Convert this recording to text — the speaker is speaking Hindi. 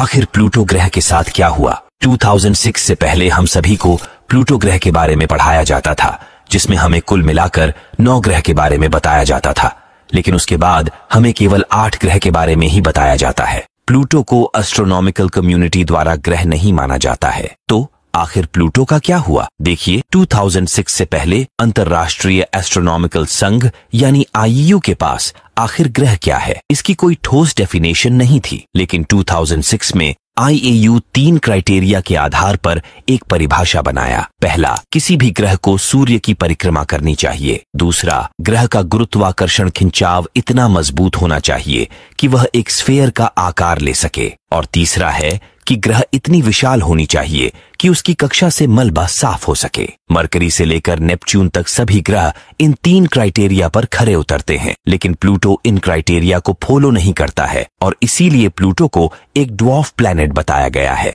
आखिर प्लूटो ग्रह के साथ क्या हुआ 2006 से पहले हम सभी को प्लूटो ग्रह के बारे में पढ़ाया जाता था जिसमें हमें कुल मिलाकर नौ ग्रह के बारे में बताया जाता था लेकिन उसके बाद हमें केवल आठ ग्रह के बारे में ही बताया जाता है प्लूटो को एस्ट्रोनॉमिकल कम्युनिटी द्वारा ग्रह नहीं माना जाता है तो आखिर प्लूटो का क्या हुआ देखिए 2006 से पहले अंतर्राष्ट्रीय एस्ट्रोनॉमिकल संघ यानी आईयू e के पास आखिर ग्रह क्या है इसकी कोई ठोस डेफिनेशन नहीं थी लेकिन 2006 में यू तीन क्राइटेरिया के आधार पर एक परिभाषा बनाया पहला किसी भी ग्रह को सूर्य की परिक्रमा करनी चाहिए दूसरा ग्रह का गुरुत्वाकर्षण खिंचाव इतना मजबूत होना चाहिए कि वह एक स्फेयर का आकार ले सके और तीसरा है कि ग्रह इतनी विशाल होनी चाहिए कि उसकी कक्षा से मलबा साफ हो सके मरकरी से लेकर नेपच्यून तक सभी ग्रह इन तीन क्राइटेरिया पर खरे उतरते हैं लेकिन प्लूटो इन क्राइटेरिया को फॉलो नहीं करता है और इसीलिए प्लूटो को एक ड्वॉफ प्लैनेट बताया गया है